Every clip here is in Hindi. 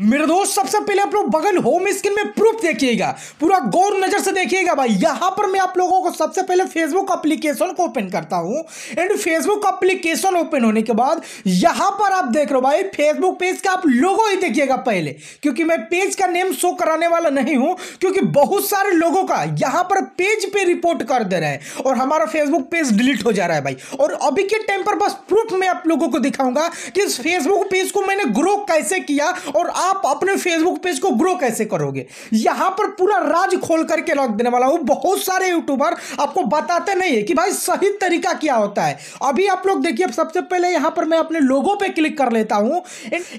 मेरे दोस्त सबसे पहले आप लोग बगल होम स्क्रीन में प्रूफ देखिएगा पूरा गौर नजर से देखिएगा भाई यहां पर मैं आप लोगों को सबसे पहले फेसबुक एप्लीकेशन को ओपन करता हूं एंड फेसबुक एप्लीकेशन ओपन होने के बाद यहां पर आप देख रहे हो भाई फेसबुक पेज का आप लोगों ही देखिएगा पहले क्योंकि मैं पेज का नेम शो कराने वाला नहीं हूं क्योंकि बहुत सारे लोगों का यहां पर पेज पर पे रिपोर्ट कर दे रहे हैं और हमारा फेसबुक पेज डिलीट हो जा रहा है भाई और अभी के टाइम पर बस प्रूफ मैं आप लोगों को दिखाऊंगा कि फेसबुक पेज को मैंने ग्रो कैसे किया और आप आप अपने फेसबुक पेज को ग्रो कैसे करोगे यहां पर पूरा राज खोल करके रख देने वाला हूं बहुत सारे यूट्यूबर आपको बताते नहीं है कि भाई सही तरीका क्या होता है अभी आप लोग देखिए सबसे पहले यहां पर मैं अपने लोगों पे क्लिक कर लेता हूं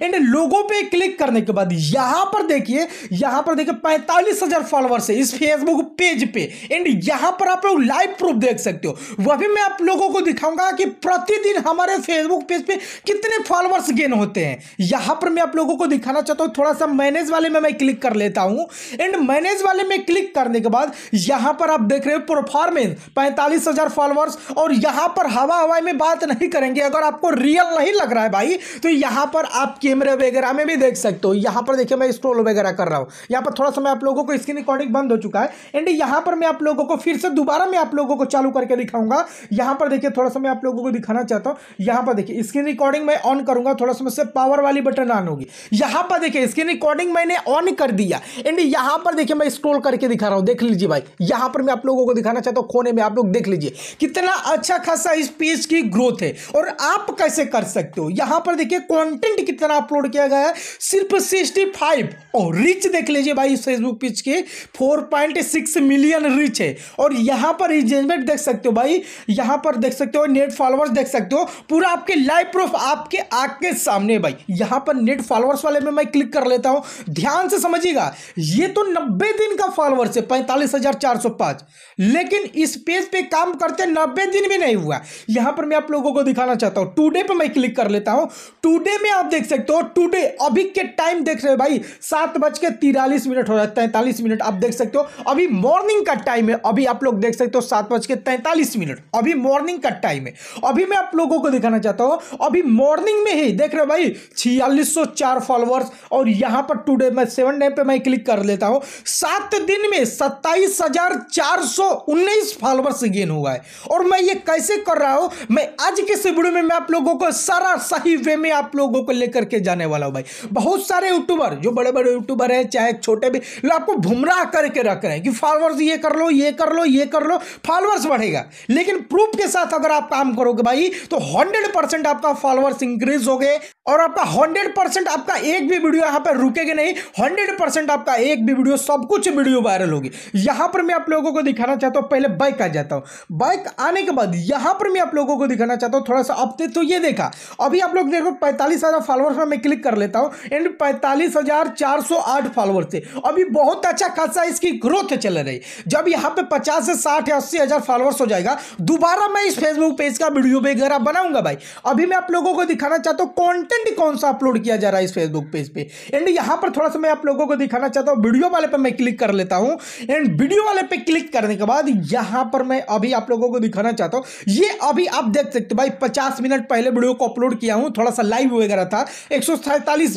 एंड लोगों पे क्लिक करने के बाद यहां पर देखिए यहां पर देखिए पैंतालीस हजार फॉलोअर्स है इस फेसबुक पेज पे एंड यहां पर आप लोग लाइव प्रूफ देख सकते हो वह भी मैं आप लोगों को दिखाऊंगा कि प्रतिदिन हमारे फेसबुक पेज पे कितने फॉलोअर्स गेन होते हैं यहां पर मैं आप लोगों को दिखाना चाहता हूं तो थोड़ा सा मैनेज वाले में मैं क्लिक कर लेता हूँ एंड मैनेज वाले में क्लिक करने के बाद यहाँ पर आप देख रहे हो परफॉर्मेंस पैंतालीस हजार फॉलोअर्स और यहाँ पर हवा हवाई में बात नहीं करेंगे अगर आपको रियल नहीं लग रहा है भाई तो यहाँ पर आप कैमरे वगैरह में भी देख सकते हो यहाँ पर देखिए मैं स्क्रोल वगैरह कर रहा हूँ यहाँ पर थोड़ा सा मैं आप लोगों को स्क्रीन रिकॉर्डिंग बंद हो चुका है एंड यहाँ पर मैं आप लोगों को फिर से दोबारा मैं आप लोगों को चालू करके दिखाऊंगा यहाँ पर देखिए थोड़ा सा मैं आप लोगों को दिखाना चाहता हूँ यहाँ पर देखिए स्क्रीन रिकॉर्डिंग मैं ऑन करूंगा थोड़ा सा पावर वाली बटन ऑन होगी यहाँ पर देखिए स्क्रीन रिकॉर्डिंग मैंने ऑन कर दिया एंड यहां पर देखिए मैं स्क्रोल करके दिखा रहा हूं देख लीजिए भाई यहां पर मैं आप लोगों को दिखाना चाहता हूं कोने में आप लोग देख लीजिए कितना अच्छा खासा इस पेज की ग्रोथ है और आप कैसे कर सकते हो यहां पर देखिए कॉन्टेंट कितना अपलोड किया गया है सिर्फ सिक्सटी फाइव और रिच देख लीजिए भाई फेसबुक पेज के four point six million reach है और यहां पर इंजेंजमेंट देख सकते हो भाई यहां पर देख सकते हो नेट फॉलोअर्स देख सकते हो पूरा आपके लाइव प्रूफ आपके आग के सामने भाई यहां पर नेट फॉलोअर्स वाले में मैं क्लिक कर लेता हूं ध्यान से समझिएगा ये तो नब्बे दिन का फॉलोअर्स है पैंतालीस हजार चार सौ पांच लेकिन इस पेज पे काम करते नब्बे दिन भी नहीं हुआ यहां पर मैं आप लोगों को दिखाना चाहता हूं टूडे पे मैं क्लिक कर लेता हूं टूडे में आप देख सकते हो टूडे अभी के टाइम देख रहे हो भाई सात बज के तिरालीस मिनट हो रहा है तैंतालीस मिनट आप देख सकते हो अभी मॉर्निंग का टाइम है अभी आप लोग देख सकते हो सात बज के तैंतालीस मिनट अभी मॉर्निंग का टाइम है अभी मैं आप लोगों को दिखाना चाहता हूं अभी मॉर्निंग में ही देख रहे हो भाई छियालीस सौ चार फॉलोअर्स और यहां पर टुडे मैं सेवन डे पे मैं क्लिक कर लेता हूं सात दिन में सत्ताईस हजार चार सौ उन्नीस फॉलोअर्स गेन हुआ है और मैं ये कैसे कर रहा हूं मैं आज के इस वीडियो में मैं आप लोगों को सारा सही वे में आप लोगों को लेकर के जाने वाला हूं भाई बहुत सारे यूट्यूबर जो बड़े बड़े यूट्यूबर है चाहे छोटे भी आपको भुमराह करके रख रहे हैं कि फॉलोअर्स ये कर लो ये कर लो ये कर लो फॉलोअर्स बढ़ेगा लेकिन प्रूफ के साथ अगर आप काम करोगे भाई तो हंड्रेड आपका फॉलोअर्स इंक्रीज हो गए और आपका हंड्रेड आपका एक भी वीडियो यहाँ पर रुकेगी नहीं हंड्रेड परसेंट आपका एक भी वीडियो सब कुछ वीडियो वायरल होगी यहाँ पर मैं आप लोगों को दिखाना चाहता हूँ पहले बाइक आ जाता हूँ बाइक आने के बाद यहाँ पर मैं आप लोगों को दिखाना चाहता हूँ थोड़ा सा अपडेट तो ये देखा अभी आप लोग देखो पैंतालीस हज़ार फॉलोअर्स में क्लिक कर लेता हूँ एंड पैंतालीस हज़ार चार सौ आठ फॉलोअर थे अभी बहुत अच्छा खासा इसकी ग्रोथ चल रही जब यहाँ पे पचास से साठ या अस्सी हज़ार फॉलोअर्स हो जाएगा दोबारा मैं इस फेसबुक पेज का वीडियो वगैरह बनाऊंगा भाई अभी मैं आप लोगों को दिखाना चाहता हूँ कॉन्टेंट कौन सा अपलोड किया जा रहा है इस फेसबुक पेज पर पे एंड यहां पर थोड़ा सा मैं आप लोगों को दिखाना चाहता हूं वीडियो वाले पे मैं क्लिक कर लेता हूं एंड वीडियो वाले पे क्लिक करने के बाद यहां पर मैं अभी आप लोगों को दिखाना चाहता हूं ये अभी आप देख सकते हो भाई पचास मिनट पहले वीडियो को अपलोड किया हूं थोड़ा सा लाइव वगैरह था एक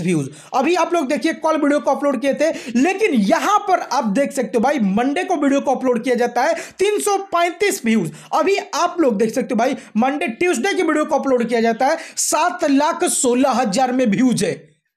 व्यूज अभी आप लोग देखिए कल वीडियो को अपलोड किए थे लेकिन यहां पर आप देख सकते हो भाई मंडे को वीडियो को अपलोड किया जाता है तीन व्यूज अभी आप लोग देख सकते हो भाई मंडे ट्यूजडे की वीडियो को अपलोड किया जाता है सात लाख सोलह हजार में व्यूज है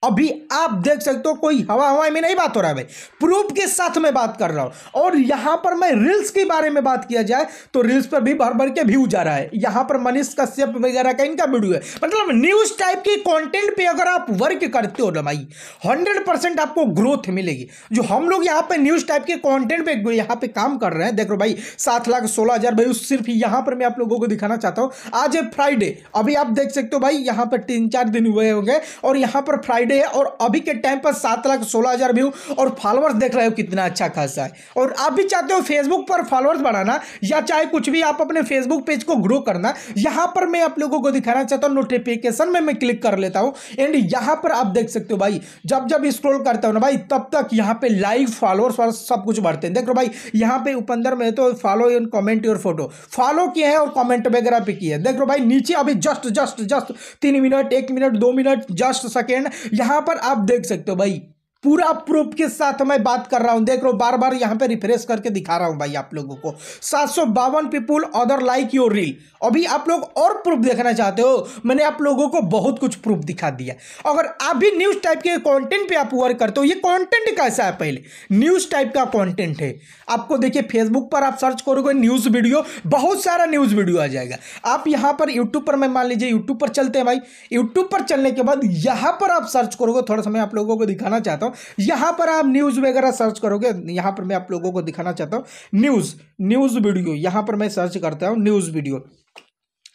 अभी आप देख सकते हो कोई हवा हवाई में नहीं बात हो रहा है भाई प्रूफ के साथ मैं बात कर रहा हूँ और यहाँ पर मैं रील्स के बारे में बात किया जाए तो रील्स पर भी भर भर के व्यू जा रहा है यहाँ पर मनीष कश्यप वगैरह का इनका वीडियो है मतलब न्यूज टाइप के कॉन्टेंट पर अगर आप वर्क करते हो ना भाई हंड्रेड आपको ग्रोथ मिलेगी जो हम लोग यहाँ पर न्यूज टाइप के कॉन्टेंट पर यहाँ पे काम कर रहे हैं देख भाई सात लाख सोलह हजार भाई सिर्फ यहाँ पर मैं आप लोगों को दिखाना चाहता हूँ आज है फ्राइडे अभी आप देख सकते हो भाई यहाँ पर तीन चार दिन हुए होंगे और यहाँ पर फ्राइडे रही है और अभी के टाइम पर सात लाख सोलह हज़ार व्यू और फॉलोअर्स देख रहे हो कितना अच्छा खासा है और आप भी चाहते हो फेसबुक पर फॉलोअर्स बढ़ाना या चाहे कुछ भी आप अपने फेसबुक पेज को ग्रो करना यहां पर मैं आप लोगों को दिखाना चाहता हूँ नोटिफिकेशन में मैं क्लिक कर लेता हूँ एंड यहां पर आप देख सकते हो भाई जब जब स्क्रोल करता हूँ ना भाई तब तक यहाँ पे लाइव फॉलोअर्स और सब कुछ बढ़ते हैं देख लो भाई यहाँ पे उपंदर में तो follow in comment your photo follow किए हैं और कॉमेंट वगैरह पे किए देख लो भाई नीचे अभी जस्ट जस्ट जस्ट तीन मिनट एक मिनट दो मिनट जस्ट सेकेंड यहाँ पर आप देख सकते हो भाई पूरा प्रूफ के साथ मैं बात कर रहा हूं देख रहा हूं बार बार यहां पे रिफ्रेश करके दिखा रहा हूं भाई आप लोगों को सात सौ बावन people other like your reel अभी आप लोग और प्रूफ देखना चाहते हो मैंने आप लोगों को बहुत कुछ प्रूफ दिखा दिया अगर आप भी न्यूज़ टाइप के कॉन्टेंट पर आप वर्क करते हो ये कॉन्टेंट कैसा है पहले न्यूज़ टाइप का कॉन्टेंट है आपको देखिए फेसबुक पर आप सर्च करोगे न्यूज़ वीडियो बहुत सारा न्यूज़ वीडियो आ जाएगा आप यहाँ पर यूट्यूब पर मैं मान लीजिए यूट्यूब पर चलते हैं भाई यूट्यूब पर चलने के बाद यहाँ पर आप सर्च करोगे थोड़ा समय आप लोगों को दिखाना चाहता हूँ यहाँ पर आप न्यूज़ वगैरह सर्च करोगे यहाँ पर मैं आप लोगों को दिखाना चाहता हूँ न्यूज़ न्यूज़ वीडियो यहाँ पर मैं सर्च करता हूँ न्यूज़ वीडियो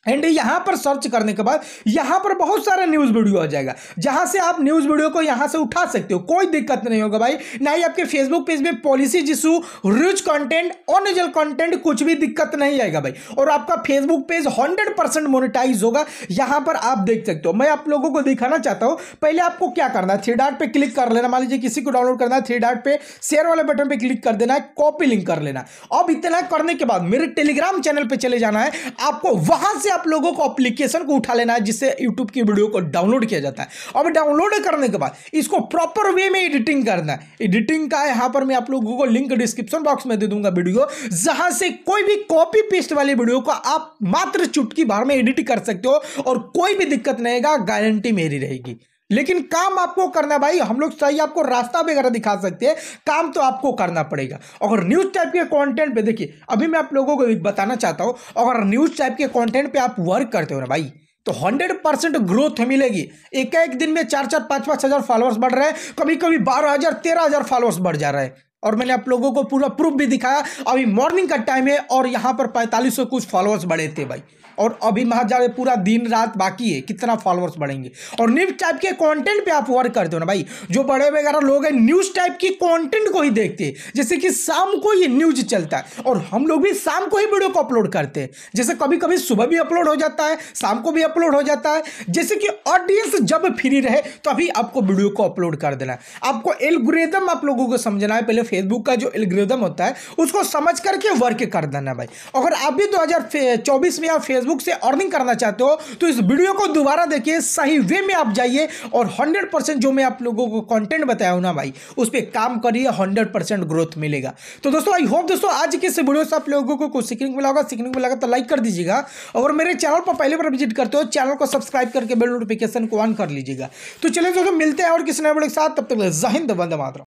एंड यहाँ पर सर्च करने के बाद यहाँ पर बहुत सारा न्यूज़ वीडियो आ जाएगा जहाँ से आप न्यूज़ वीडियो को यहाँ से उठा सकते हो कोई दिक्कत नहीं होगा भाई ना ही आपके फेसबुक पेज में पॉलिसी जिसू रिच कंटेंट ऑनजल कंटेंट कुछ भी दिक्कत नहीं आएगा भाई और आपका Facebook page hundred percent monetize होगा यहाँ पर आप देख सकते हो मैं आप लोगों को दिखाना चाहता हूँ पहले आपको क्या करना है थ्री डाट पर क्लिक कर लेना मान लीजिए किसी को डाउनलोड करना है थ्री डाट पर शेयर वाले बटन पर क्लिक कर देना है कॉपी लिंक कर लेना अब इतना करने के बाद मेरे टेलीग्राम चैनल पर चले जाना है आपको वहाँ से आप लोगों को अप्लीकेशन को उठा लेना है जिससे यूट्यूब की वीडियो को डाउनलोड किया जाता है अब डाउनलोड करने के बाद इसको प्रॉपर वे में एडिटिंग करना है एडिटिंग का यहाँ पर मैं आप लोगों को लिंक डिस्क्रिप्शन बॉक्स में दे दूंगा वीडियो जहां से कोई भी कॉपी पेस्ट वाली वीडियो को आप मात्र चुटकी भर में एडिट कर सकते हो और कोई भी दिक्कत नहीं आएगा गारंटी मेरी रहेगी लेकिन काम आपको करना भाई हम लोग सही आपको रास्ता वगैरह दिखा सकते हैं काम तो आपको करना पड़ेगा अगर न्यूज़ टाइप के कंटेंट पे देखिए अभी मैं आप लोगों को बताना चाहता हूँ अगर न्यूज़ टाइप के कंटेंट पे आप वर्क करते हो ना भाई तो हंड्रेड परसेंट ग्रोथ मिलेगी एक एक दिन में चार चार पाँच पाँच हज़ार फॉलोअर्स बढ़ रहे हैं कभी कभी बारह हज़ार तेरह हज़ार फॉलोअर्स बढ़ जा रहे हैं और मैंने आप लोगों को पूरा प्रूफ भी दिखाया अभी मॉर्निंग का टाइम है और यहाँ पर पैंतालीस सौ कुछ फॉलोअर्स बढ़े थे भाई और अभी महाजाल पूरा दिन रात बाकी है कितना फॉलोअर्स बढ़ेंगे और न्यूज टाइप के कंटेंट पे आप वर्क करते हो ना भाई जो बड़े वगैरह लोग हैं न्यूज टाइप की कंटेंट को ही देखते हैं जैसे कि शाम को ये न्यूज चलता है और हम लोग भी शाम को ही वीडियो को अपलोड करते हैं जैसे कभी कभी सुबह भी अपलोड हो जाता है शाम को भी अपलोड हो जाता है जैसे कि ऑडियंस जब फ्री रहे तो अभी आपको वीडियो को अपलोड कर देना है आपको एलग्रेदम आप लोगों को समझना है पहले फेसबुक का जो एलग्रेदम होता है उसको समझ करके वर्क कर देना भाई अगर आप भी दो में आप फेसबुक फेसबुक से अर्निंग करना चाहते हो तो इस वीडियो को दोबारा देखिए सही वे में आप जाइए और हंड्रेड परसेंट जो मैं आप लोगों को कंटेंट बताया हूं ना भाई उस पर काम करिए हंड्रेड परसेंट ग्रोथ मिलेगा तो दोस्तों आई होप दोस्तों आज के इस वीडियो से आप लोगों को कुछ सीखने को मिला होगा सीखने को मिला तो लाइक कर दीजिएगा और मेरे चैनल पर पहले बार विजिट करते हो चैनल को सब्सक्राइब करके बेल नोटिफिकेशन को ऑन कर लीजिएगा तो चलिए दोस्तों मिलते हैं और किसी नए वीडियो के साथ तब तक जहिंद बंद मात्र